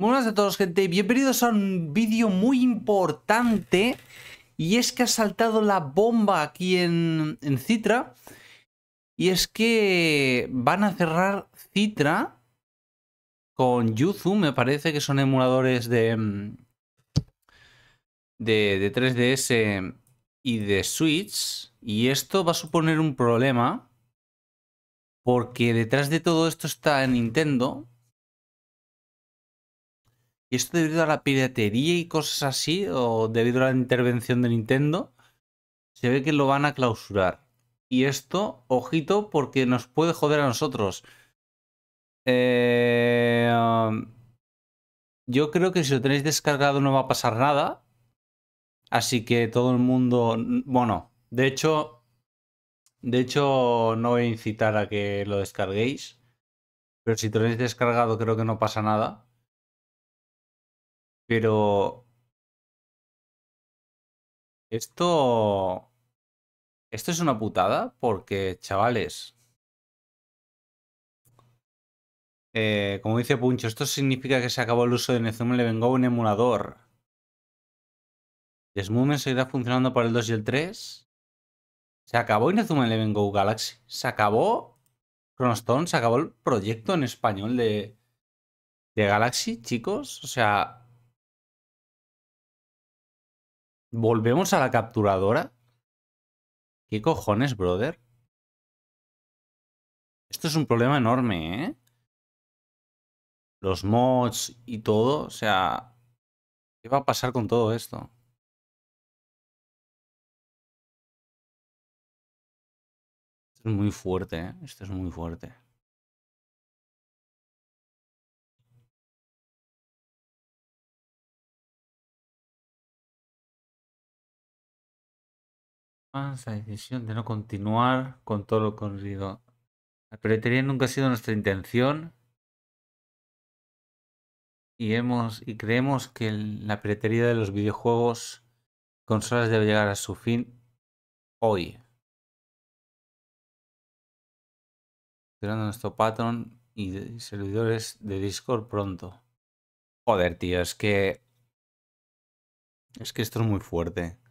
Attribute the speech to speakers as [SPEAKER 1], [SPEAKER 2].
[SPEAKER 1] Buenas a todos gente, bienvenidos a un vídeo muy importante y es que ha saltado la bomba aquí en, Citra y es que van a cerrar Citra con Yuzu, me parece que son emuladores de, de, de 3DS y de Switch y esto va a suponer un problema porque detrás de todo esto está Nintendo ¿Y esto debido a la piratería y cosas así? ¿O debido a la intervención de Nintendo? Se ve que lo van a clausurar. Y esto, ojito, porque nos puede joder a nosotros. Eh, yo creo que si lo tenéis descargado no va a pasar nada. Así que todo el mundo. Bueno, de hecho. De hecho, no voy a incitar
[SPEAKER 2] a que lo descarguéis. Pero si tenéis descargado, creo que no pasa nada. Pero esto... Esto es una putada porque, chavales,
[SPEAKER 1] eh, como dice Puncho, esto significa que se acabó el uso de Nezume le en emulador. ¿Desmumen seguirá funcionando para el 2 y el 3? ¿Se acabó Inazuma Eleven Go Galaxy? ¿Se acabó
[SPEAKER 2] Chronostone? ¿Se acabó el proyecto en español de, de Galaxy, chicos? O sea, Volvemos a la capturadora. ¿Qué cojones, brother? Esto es un problema enorme, ¿eh? Los mods y todo, o sea... ¿Qué va a pasar con todo esto? Esto es muy fuerte, ¿eh? Esto es muy fuerte. la decisión de no continuar con todo lo corrido.
[SPEAKER 1] La pretería nunca ha sido nuestra intención y, hemos, y creemos que la pretería de los videojuegos consolas debe
[SPEAKER 2] llegar a su fin hoy. Esperando nuestro patrón y servidores de Discord pronto. Joder, tío, es que... Es que esto es muy fuerte.